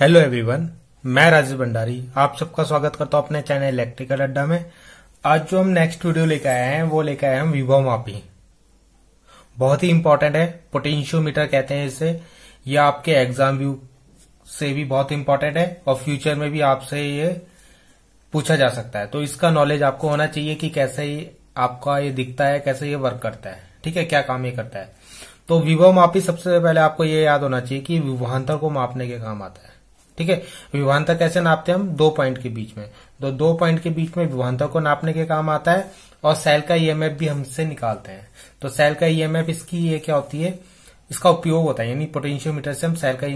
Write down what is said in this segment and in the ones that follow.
hello everyone मैं राजीव भंडारी आप सबका स्वागत करता हूं अपने चैनल इलेक्ट्रिकल अड्डा में आज जो हम नेक्स्ट वीडियो लेकर आए हैं वो लेकर आए हम विभव मापी बहुत ही इंपॉर्टेंट है पोटेंशियोमीटर कहते हैं इसे ये आपके एग्जाम व्यू से भी बहुत इंपॉर्टेंट है और फ्यूचर में भी आपसे ये पूछा जा सकता है तो इसका नॉलेज आपको होना चाहिए कि कैसे आपका ये दिखता है कैसे ये वर्क करता है ठीक है क्या काम ये करता है तो विभव मापी सबसे पहले आपको ये याद होना चाहिए कि विभवान्तर को मापने के काम आता है ठीक है विभानता कैसे नापते हैं हम दो पॉइंट के बीच में तो दो पॉइंट के बीच में विभानता को नापने के काम आता है और सेल का ईएमएफ भी हमसे निकालते हैं तो सेल का ईएमएफ इसकी ये क्या होती है इसका उपयोग होता है यानी पोटेंशियोमीटर से हम सेल का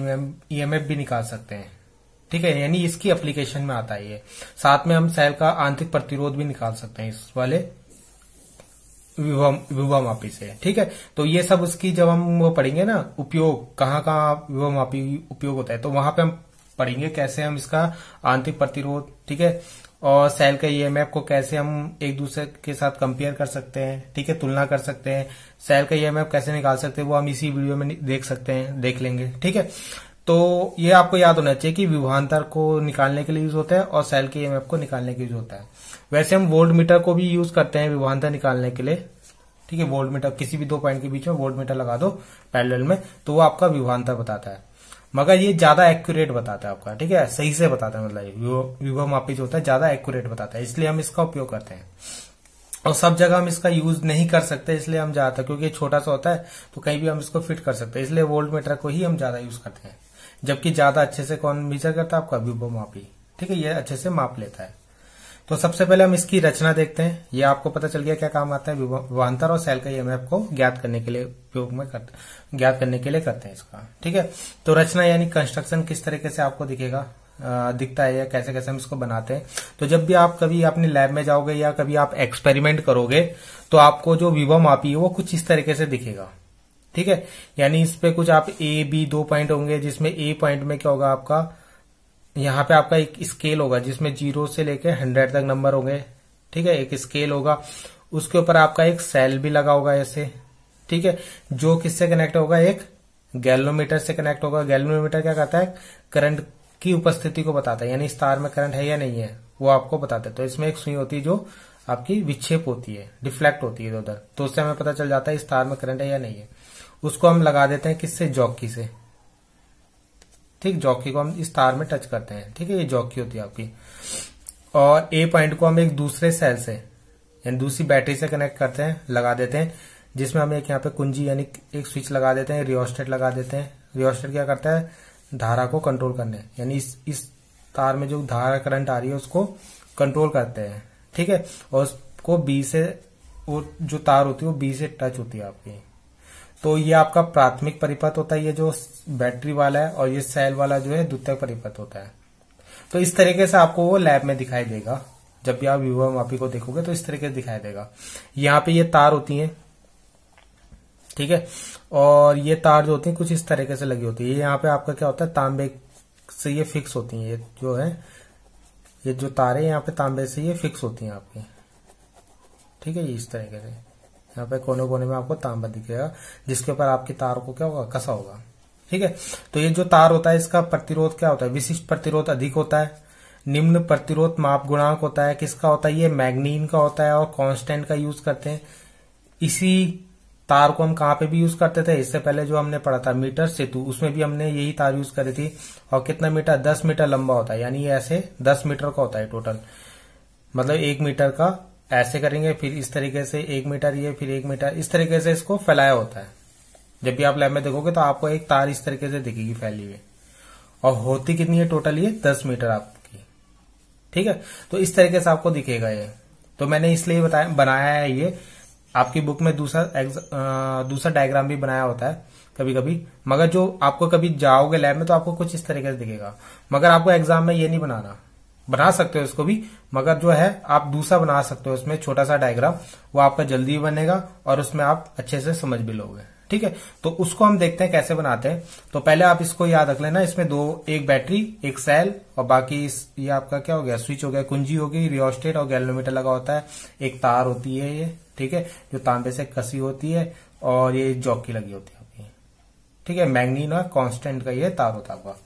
ईएमएफ भी निकाल सकते हैं ठीक है यानी इसकी एप्लीकेशन में आता है ये साथ में हम सेल का आंतरिक प्रतिरोध भी निकाल सकते हैं इस वाले विवा मापी से ठीक है तो ये सब उसकी जब हम वो पढ़ेंगे ना उपयोग कहाँ कहाँ विवा मापी उपयोग होता है तो वहां पे हम पढ़ेंगे कैसे हम इसका आंतरिक प्रतिरोध ठीक है और सेल का ईएमएफ e को कैसे हम एक दूसरे के साथ कंपेयर कर सकते हैं ठीक है तुलना कर सकते हैं सेल का ईएमएफ e कैसे निकाल सकते हैं वो हम इसी वीडियो में देख सकते हैं देख लेंगे ठीक है तो ये आपको याद होना चाहिए कि विभांतर को निकालने के लिए यूज होता है और सेल के ईएमएफ e को निकालने के यूज होता है वैसे हम वोल्ड मीटर को भी यूज करते हैं विभांतर निकालने के लिए ठीक है वोल्ड मीटर किसी भी दो पॉइंट के बीच में वोल्ड मीटर लगा दो पैरल में तो वो आपका विभांतर बताता है मगर ये ज्यादा एक्यूरेट बताता है आपका ठीक है सही से बताता है मतलब विवो मापी जो होता है ज्यादा एक्यूरेट बताता है इसलिए हम इसका उपयोग करते हैं और सब जगह हम इसका यूज नहीं कर सकते इसलिए हम ज्यादा क्योंकि ये छोटा सा होता है तो कहीं भी हम इसको फिट कर सकते हैं इसलिए वोल्ट मीटर को ही हम ज्यादा यूज करते हैं जबकि ज्यादा अच्छे से कौन मेजर करता है आपका विवो मापी ठीक है ये अच्छे से माप लेता है तो सबसे पहले हम इसकी रचना देखते हैं ये आपको पता चल गया क्या काम आता है विभांतर और सेल का ई को ज्ञात करने के लिए उपयोग में करते ज्ञात करने के लिए करते हैं इसका ठीक है तो रचना यानी कंस्ट्रक्शन किस तरीके से आपको दिखेगा दिखता है या कैसे कैसे हम इसको बनाते हैं तो जब भी आप कभी अपने लैब में जाओगे या कभी आप एक्सपेरिमेंट करोगे तो आपको जो विभव मापी है वो कुछ इस तरीके से दिखेगा ठीक है यानी इस पे कुछ आप ए बी दो पॉइंट होंगे जिसमें ए पॉइंट में क्या होगा आपका यहाँ पे आपका एक स्केल होगा जिसमें जीरो से लेकर हंड्रेड तक नंबर होंगे ठीक है एक स्केल होगा उसके ऊपर आपका एक सेल भी लगा होगा ऐसे ठीक है जो किससे कनेक्ट होगा एक गैलोमीटर से कनेक्ट होगा गैलोमीटर क्या कहता है करंट की उपस्थिति को बताता है यानी स्टार में करंट है या नहीं है वो आपको बताता है तो इसमें एक सुई होती है जो आपकी विक्षेप होती है डिफ्लेक्ट होती है उधर तो उससे हमें पता चल जाता है स्टार में करंट है या नहीं है उसको हम लगा देते हैं किससे जॉकी से ठीक जॉकी को हम इस तार में टच करते हैं ठीक है ये जॉकी होती है आपकी और ए पॉइंट को हम एक दूसरे सेल से यानी दूसरी बैटरी से कनेक्ट करते हैं लगा देते हैं जिसमें हम एक यहाँ पे कुंजी यानी एक स्विच लगा देते हैं रियोस्टेट लगा देते हैं रियोस्टेट क्या करता है धारा को कंट्रोल करने यानी इस इस तार में जो धारा करंट आ रही है उसको कंट्रोल करते हैं ठीक है और उसको बी से वो जो तार होती है वो बी से टच होती है आपकी तो ये आपका प्राथमिक परिपथ होता है ये जो बैटरी वाला है और ये सेल वाला जो है द्वितीय परिपथ होता है तो इस तरीके से आपको वो लैब में दिखाई देगा जब भी आप युवा मापी को देखोगे तो इस तरीके से दिखाई देगा यहाँ पे ये तार होती है ठीक है और ये तार जो होती है कुछ इस तरीके से लगी होती है यहाँ पे आपका क्या होता है तांबे से ये फिक्स होती है ये जो है ये जो तारे यहाँ पे तांबे से ये फिक्स होती है आपकी ठीक है ये इस तरीके से यहाँ पे कोने कोने में आपको तांबा दिखेगा जिसके ऊपर आपकी तार को क्या होगा कसा होगा ठीक है तो ये जो तार होता है इसका प्रतिरोध क्या होता है विशिष्ट प्रतिरोध अधिक होता है निम्न प्रतिरोध माप गुणांक होता है किसका होता है ये मैग्नीन का होता है और कांस्टेंट का यूज करते हैं इसी तार को हम कहां पे भी यूज करते थे इससे पहले जो हमने पढ़ा था मीटर सेतु उसमें भी हमने यही तार यूज करी थी और कितना मीटर दस मीटर लंबा होता है यानी ऐसे दस मीटर का होता है टोटल मतलब एक मीटर का ऐसे करेंगे फिर इस तरीके से एक मीटर ये फिर एक मीटर इस तरीके से इसको फैलाया होता है जब भी आप लैब में देखोगे तो आपको एक तार इस तरीके से दिखेगी फैली हुई और होती कितनी है टोटल ये दस मीटर आपकी ठीक है तो इस तरीके से आपको दिखेगा ये तो मैंने इसलिए बताया बनाया है ये आपकी बुक में दूसरा दूसरा डायग्राम भी बनाया होता है कभी कभी मगर जो आपको कभी जाओगे लैब में तो आपको कुछ इस तरीके से दिखेगा मगर आपको एग्जाम में ये नहीं बनाना बना सकते हो इसको भी मगर जो है आप दूसरा बना सकते हो उसमें छोटा सा डायग्राम वो आपका जल्दी बनेगा और उसमें आप अच्छे से समझ भी लोगे ठीक है तो उसको हम देखते हैं कैसे बनाते हैं तो पहले आप इसको याद रख लेना इसमें दो एक बैटरी एक सेल और बाकी ये आपका क्या हो गया स्विच हो गया कुंजी हो गई रियोस्टेट और गैलोमीटर लगा होता है एक तार होती है ये ठीक है जो तांबे से कसी होती है और ये जॉकी लगी होती है ठीक है मैग्नीन और कॉन्स्टेंट का ये तार होता हुआ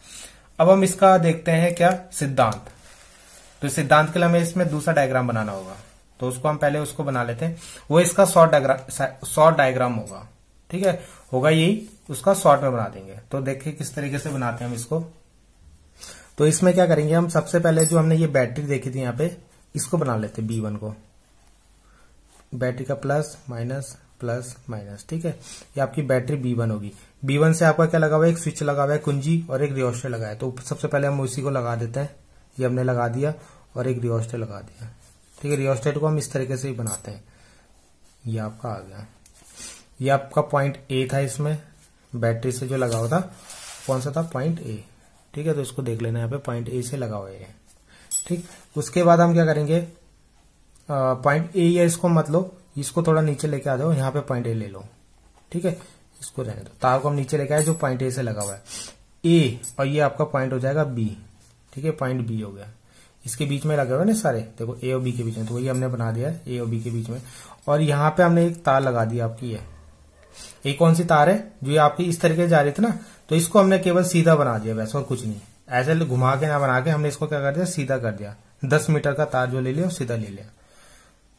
अब हम इसका देखते हैं क्या सिद्धांत तो सिद्धांत के लिए हमें इसमें दूसरा डायग्राम बनाना होगा तो उसको हम पहले उसको बना लेते हैं वो इसका शॉर्ट डायग्राम शॉर्ट डायग्राम होगा ठीक है होगा यही उसका शॉर्ट में बना देंगे तो देखिए किस तरीके से बनाते हैं हम इसको तो इसमें क्या करेंगे हम सबसे पहले जो हमने ये बैटरी देखी थी यहां पे इसको बना लेते बी वन को बैटरी का प्लस माइनस प्लस माइनस ठीक है ये आपकी बैटरी बी वन होगी बी वन से आपका क्या लगा हुआ है एक स्विच लगा हुआ है कुंजी और एक रिओस्टर लगा है तो सबसे पहले हम उसी को लगा देते हैं ये हमने लगा दिया और एक रिओस्टर लगा दिया ठीक है रिओस्टेट को हम इस तरीके से ही बनाते हैं ये आपका आ गया ये आपका पॉइंट ए था इसमें बैटरी से जो लगा हुआ था कौन सा था पॉइंट ए ठीक है तो इसको देख लेना यहाँ पे पॉइंट ए से लगा हुआ है ठीक उसके बाद हम क्या करेंगे पॉइंट ए या इसको मत लो इसको थोड़ा नीचे लेके आ जाओ यहाँ पे पॉइंट ए ले लो ठीक है इसको रहने दो तार को हम नीचे लेके आए जो पॉइंट ए से लगा हुआ है ए और ये आपका पॉइंट हो जाएगा बी ठीक है पॉइंट बी हो गया इसके बीच में लगे हुए ना सारे देखो ए और बी के बीच में तो वही हमने बना दिया है ए और बी के बीच में और यहाँ पे हमने एक तार लगा दिया आपकी है ये कौन सी तार है जो ये आपकी इस तरीके से जा रही थी ना तो इसको हमने केवल सीधा बना दिया वैसे और कुछ नहीं ऐसे घुमा के ना बना के हमने इसको क्या कर दिया सीधा कर दिया दस मीटर का तार जो ले लिया सीधा ले लिया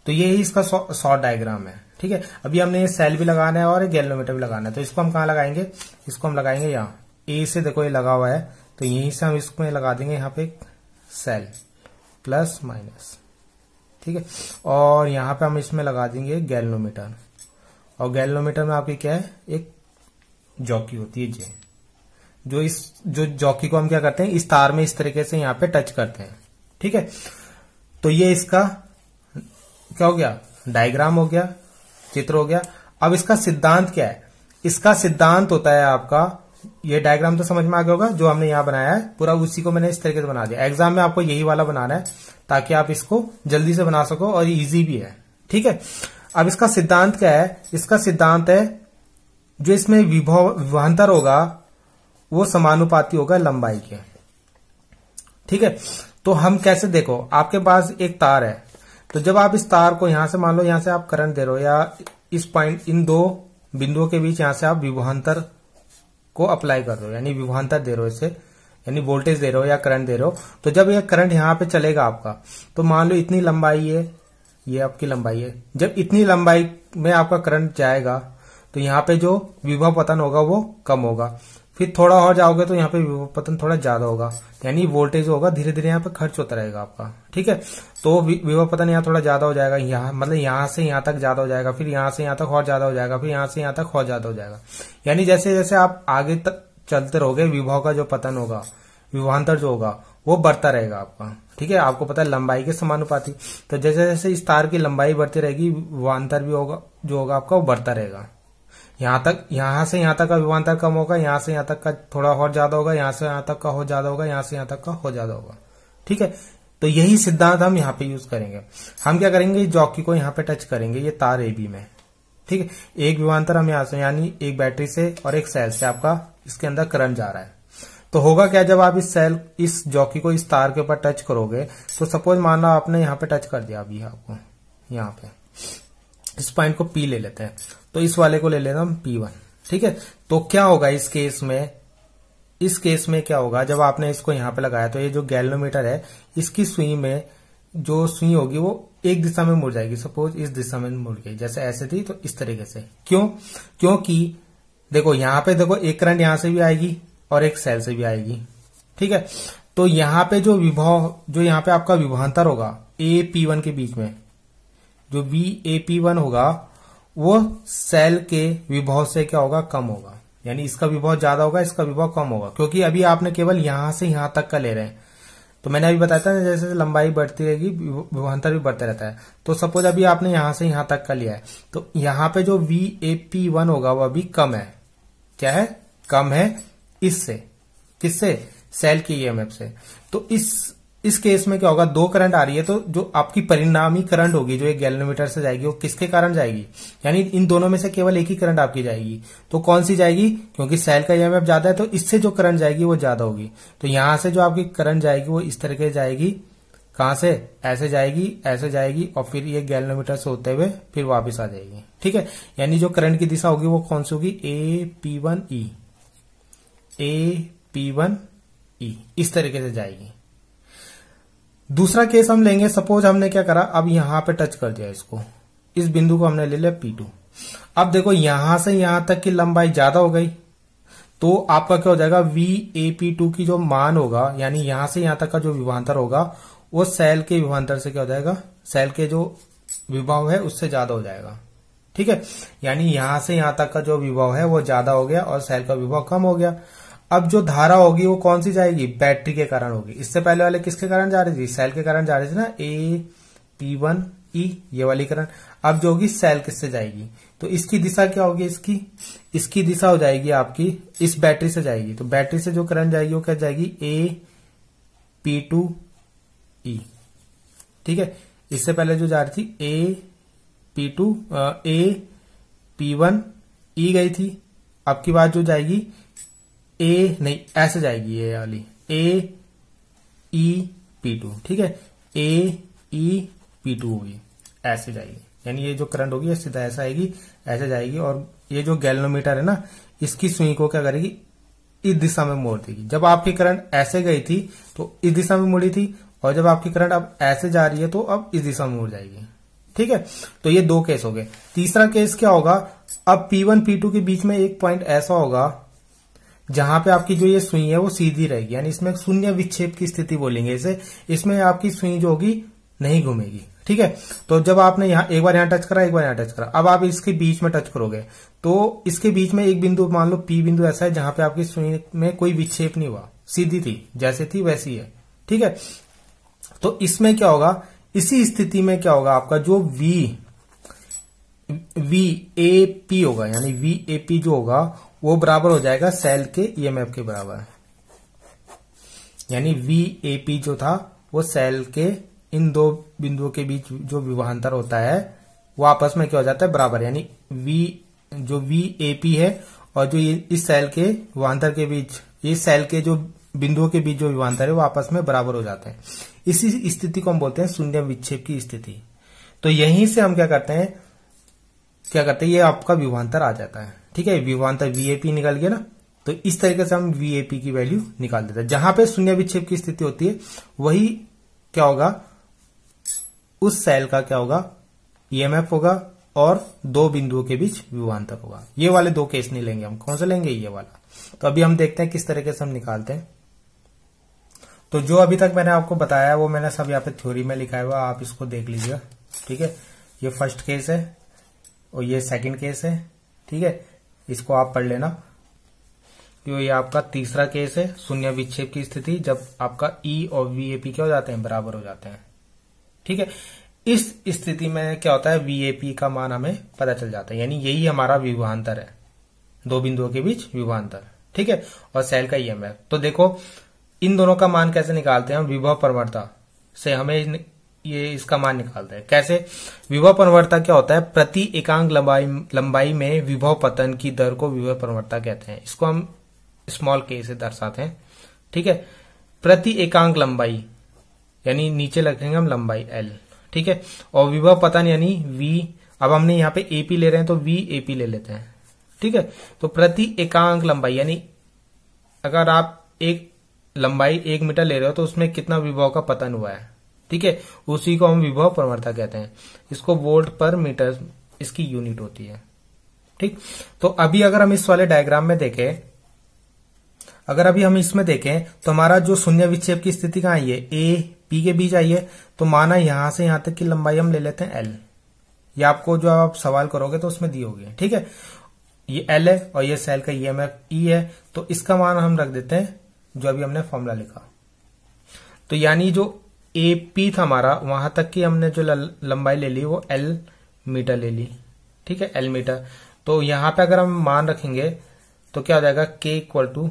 तो ये इसका शॉर्ट डायग्राम है ठीक है अभी हमने ये सेल भी लगाना है और गैलोमीटर भी लगाना है तो इसको हम कहा लगाएंगे इसको हम लगाएंगे यहाँ ए से देखो ये लगा हुआ है तो यहीं से हम इसको लगा देंगे यहाँ पे सेल प्लस माइनस ठीक है और यहाँ पे हम इसमें लगा देंगे गैलोमीटर और गैलोमीटर में आपकी क्या है एक जॉकी होती है जे जो इस जो जॉकी को हम क्या करते हैं इस तार में इस तरीके से यहां पे टच करते हैं ठीक है तो ये इसका क्या हो गया डायग्राम हो गया चित्र हो गया अब इसका सिद्धांत क्या है इसका सिद्धांत होता है आपका ये डायग्राम तो समझ में आ गया होगा जो हमने यहां बनाया है पूरा उसी को मैंने इस तरीके से बना दिया एग्जाम में आपको यही वाला बनाना है ताकि आप इसको जल्दी से बना सको और इजी भी है ठीक है अब इसका सिद्धांत क्या है इसका सिद्धांत है जो इसमें विभव विभांतर होगा वो समानुपाती होगा लंबाई के ठीक है तो हम कैसे देखो आपके पास एक तार है तो जब आप इस तार को यहां से मान लो यहां से आप करंट दे रहे हो या इस पॉइंट इन दो बिंदुओं के बीच यहां से आप विभांतर को अप्लाई कर रहे हो यानी विभांतर दे रहे हो इसे यानी वोल्टेज दे रहे हो या करंट दे रहे हो तो जब यह करंट यहां पे चलेगा आपका तो मान लो इतनी लंबाई है ये आपकी लंबाई है जब इतनी लंबाई में आपका करंट जाएगा तो यहाँ पे जो विभव पतन होगा वो कम होगा फिर थोड़ा और जाओगे तो यहाँ पे विभव पतन थोड़ा ज्यादा होगा यानी वोल्टेज होगा धीरे धीरे यहाँ पे खर्च होता रहेगा आपका ठीक है तो विभव पतन यहाँ थोड़ा ज्यादा हो जाएगा यहाँ मतलब यहाँ से यहाँ तक ज्यादा हो जाएगा फिर यहाँ से यहाँ तक और ज्यादा हो जाएगा फिर यहाँ से यहाँ तक और ज्यादा हो जाएगा यानी जैसे जैसे आप आगे तक चलते रहोगे विभव का जो पतन होगा विभांतर जो होगा वो बढ़ता रहेगा आपका ठीक है आपको पता है लंबाई के समानुपाती तो जैसे जैसे इस तार की लंबाई बढ़ती रहेगी विवांतर भी होगा जो होगा आपका वो बढ़ता रहेगा यहां तक यहां से यहां तक का विवांतर कम होगा यहां से यहां तक का थोड़ा और ज्यादा होगा यहां से यहां तक का हो ज्यादा होगा यहां से यहां तक का हो ज्यादा होगा ठीक है तो यही सिद्धांत हम यहाँ पे यूज करेंगे हम क्या करेंगे जॉकी को यहाँ पे टच करेंगे ये तार ए बी में ठीक है एक विमानतर हम यहां से यानी एक बैटरी से और एक सेल से आपका इसके अंदर करंट जा रहा है तो होगा क्या जब आप इस सेल इस जॉकी को इस तार के ऊपर टच करोगे तो सपोज मान लो आपने यहाँ पे टच कर दिया अभी आपको यहाँ पे इस पॉइंट को पी ले लेते हैं तो इस वाले को ले लेना हम पी वन ठीक है तो क्या होगा इस केस में इस केस में क्या होगा जब आपने इसको यहाँ पे लगाया तो ये जो गैलोमीटर है इसकी सुई में जो सुई होगी वो एक दिशा में मुड़ जाएगी सपोज इस दिशा में मुड़ गई जैसे ऐसे थी तो इस तरीके से क्यों क्योंकि देखो यहां पे देखो एक करंट यहां से भी आएगी और एक सेल से भी आएगी ठीक है तो यहां पे जो विभव जो यहां पे आपका विभांतर होगा ए पी वन के बीच में जो वी ए पी वन होगा वो सेल के विभव से क्या होगा कम होगा यानी इसका विभव ज्यादा होगा इसका विभव कम होगा क्योंकि अभी आपने केवल यहां से यहां तक का ले रहे हैं तो मैंने अभी बताया था जैसे लंबाई बढ़ती रहेगी विभवांतर भी बढ़ता रहता है तो सपोज अभी आपने यहां से यहां तक का लिया है तो यहां पे जो वी ए पी वन होगा वह अभी कम है क्या है कम है इससे किससे सेल की ईएमएफ e से तो इस इस केस में क्या होगा दो करंट आ रही है तो जो आपकी परिणामी करंट होगी जो एक गैलोमीटर से जाएगी वो किसके कारण जाएगी यानी इन दोनों में से केवल एक ही करंट आपकी जाएगी तो कौन सी जाएगी क्योंकि सेल का ईएमएफ e ज्यादा है तो इससे जो करंट जाएगी वो ज्यादा होगी तो यहां से जो आपकी करंट जाएगी वो इस तरीके जाएगी कहां से ऐसे जाएगी ऐसे जाएगी और फिर ये गैलोमीटर से होते हुए फिर वापिस आ जाएगी ठीक है यानी जो करंट की दिशा होगी वो कौन सी होगी A P one E A P one E इस तरीके से जाएगी दूसरा केस हम लेंगे सपोज हमने क्या करा अब यहां पे टच कर दिया इसको इस बिंदु को हमने ले लिया पी टू अब देखो यहां से यहां तक की लंबाई ज्यादा हो गई तो आपका क्या हो जाएगा वी ए पी टू की जो मान होगा यानी यहां से यहां तक का जो विभांतर होगा वो सेल के विभांतर से क्या हो जाएगा सेल के जो विभाव है उससे ज्यादा हो जाएगा ठीक है यानी यहां से यहां तक का जो विभाव है वो ज्यादा हो गया और सेल का विभाव कम हो गया अब जो धारा होगी वो कौन सी जाएगी बैटरी के कारण होगी इससे पहले वाले किसके कारण जा रही थी सेल के कारण जा रही थी ना ए पी वन ई ये वाली करण अब जो होगी सेल किससे जाएगी तो इसकी दिशा क्या होगी इसकी इसकी दिशा हो जाएगी आपकी इस बैटरी से जाएगी तो बैटरी से जो करंट जाएगी वो क्या जाएगी ए पी टू ई ठीक है इससे पहले जो जा रही थी A P two A P one E गई थी अब की बात जो जाएगी ए नहीं ऐसे जाएगी ये वाली ए ई पी टू ठीक है ए ई पी टू होगी ऐसे जाएगी यानी ये जो करंट होगी सीधा ऐसा आएगी ऐसे जाएगी और ये जो गैलोमीटर है ना इसकी सुई को क्या करेगी इस दिशा में मोड़ देगी जब आपकी करंट ऐसे गई थी तो इस दिशा में मुड़ी थी और जब आपकी करंट अब ऐसे जा रही है तो अब इस दिशा में मुड़ जाएगी ठीक है तो ये दो केस हो गए तीसरा केस क्या होगा अब P1 P2 के बीच में एक पॉइंट ऐसा होगा जहां पे आपकी जो ये सुई है वो सीधी रहेगी यानी इसमें शून्य विक्षेप की स्थिति बोलेंगे इसे इसमें आपकी सुई जो होगी नहीं घूमेगी ठीक है तो जब आपने यहां एक बार यहां टच करा एक बार यहां टच करा अब आप इसके बीच में टच करोगे तो इसके बीच में एक बिंदु मान लो पी बिंदु ऐसा है जहां पे आपकी सुई में कोई विक्षेप नहीं हुआ सीधी थी जैसे थी वैसी है ठीक है तो इसमें क्या होगा इसी स्थिति में क्या होगा आपका जो वी वी ए पी होगा यानी वी ए पी जो होगा वो बराबर हो जाएगा सेल के ईएमएफ e के बराबर यानी वी ए पी जो था वो सेल के इन दो बिंदुओं के बीच जो विवाहांतर होता है वो आपस में क्या हो जाता है बराबर यानी वी जो वी ए पी है और जो इस सेल के विवाहांतर के बीच इस सेल के जो बिंदुओं के बीच जो विवाहांतर है वो आपस में बराबर हो जाते हैं इसी स्थिति को हम बोलते हैं शून्य विक्षेप की स्थिति तो यहीं से हम क्या करते हैं क्या करते हैं ये आपका विवाहांतर आ जाता है ठीक है वी वन तक वीएपी निकल गया ना तो इस तरीके से हम वीएपी की वैल्यू निकाल देते हैं जहां पे शून्य विक्षेप की स्थिति होती है वही क्या होगा उस सेल का क्या होगा ईएमएफ e होगा और दो बिंदुओं के बीच विवांतर होगा ये वाले दो केस नहीं लेंगे हम कौन सा लेंगे ये वाला तो अभी हम देखते हैं किस तरीके से हम निकालते हैं तो जो अभी तक मैंने आपको बताया वो मैंने सब यहाँ पे थ्योरी में लिखा हुआ आप इसको देख लीजिएगा ठीक है ये फर्स्ट केस है और ये सेकंड केस है ठीक है इसको आप पढ़ लेना तो ये आपका तीसरा केस है शून्य विक्षेप की स्थिति जब आपका ई e और वीएपी क्या हो जाते हैं बराबर हो जाते हैं ठीक है इस स्थिति में क्या होता है वीएपी का मान हमें पता चल जाता है यानी यही हमारा विवाहांतर है दो बिंदुओं के बीच विवाहांतर ठीक है और सेल का ई e तो देखो इन दोनों का मान कैसे निकालते हैं हम विभव प्रवणता से हमें ये इसका मान निकालते हैं कैसे विभव प्रवणता क्या होता है प्रति एकांक लंबाई लंबाई में विभव पतन की दर को विभव प्रवणता कहते हैं इसको हम स्मॉल के से दर्शाते हैं ठीक है प्रति एकांक लंबाई यानी नीचे लिखेंगे हम लंबाई एल ठीक है और विभव पतन यानी वी अब हमने यहाँ पे एपी ले रहे हैं तो वी एपी ले लेते हैं ठीक है तो प्रति एकांक लंबाई यानी अगर आप एक लंबाई एक मीटर ले रहे हो तो उसमें कितना विभव का पतन हुआ है ठीक है उसी को हम विभव प्रवणता कहते हैं इसको वोल्ट पर मीटर इसकी यूनिट होती है ठीक तो अभी अगर हम इस वाले डायग्राम में देखें अगर अभी हम इसमें देखें तो हमारा जो शून्य विक्षेप की स्थिति कहां आई है ए पी के बीच आई है तो माना यहां से यहां तक की लंबाई हम ले लेते हैं एल ये आपको जो आप सवाल करोगे तो उसमें दी होगी ठीक है ये एल है और ये सेल का ई एम एफ ई है तो इसका मान हम रख देते हैं जो अभी हमने फॉर्मूला लिखा तो यानी जो ए पी था हमारा वहां तक की हमने जो लंबाई ले ली वो एल मीटर ले ली ठीक है एल मीटर तो यहां पे अगर हम मान रखेंगे तो क्या हो जाएगा के equal to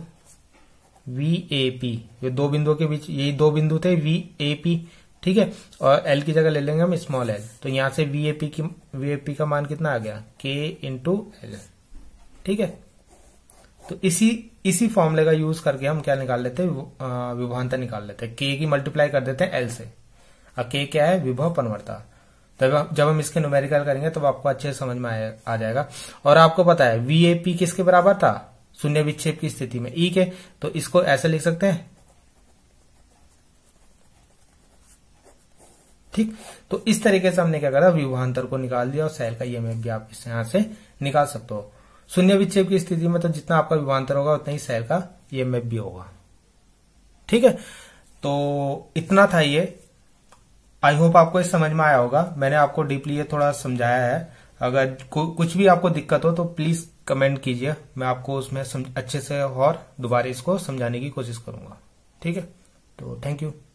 V A P ये दो बिंदुओं के बीच यही दो बिंदु थे वी ए पी ठीक है और एल की जगह ले लेंगे हम स्मॉल एल तो यहां से वी ए पी की वी ए पी का मान कितना आ गया के इंटू एल ठीक है तो इसी इसी फॉर्मूले का यूज करके हम क्या निकाल लेते हैं विभवांतर निकाल लेते हैं के की मल्टीप्लाई कर देते हैं एल से और के क्या है विभव पनवर्ता तब जब हम इसके न्यूमेरिकल करेंगे तब आपको अच्छे समझ में आ जाएगा और आपको पता है वीएपी किसके बराबर था शून्य विक्षेप की स्थिति में ई e के तो इसको ऐसे लिख सकते हैं ठीक तो इस तरीके से हमने क्या करा विभवांतर को निकाल दिया और सेल का ईएमएफ e भी आप इस यहां से निकाल सकते हो शून्य विक्षेप की स्थिति में तो जितना आपका विमानतर होगा उतना ही सेल का ई भी होगा ठीक है तो इतना था ये आई होप आपको इस समझ में आया होगा मैंने आपको डीपली ये थोड़ा समझाया है अगर कुछ भी आपको दिक्कत हो तो प्लीज कमेंट कीजिए मैं आपको उसमें अच्छे से और दोबारा इसको समझाने की कोशिश करूंगा ठीक है तो थैंक यू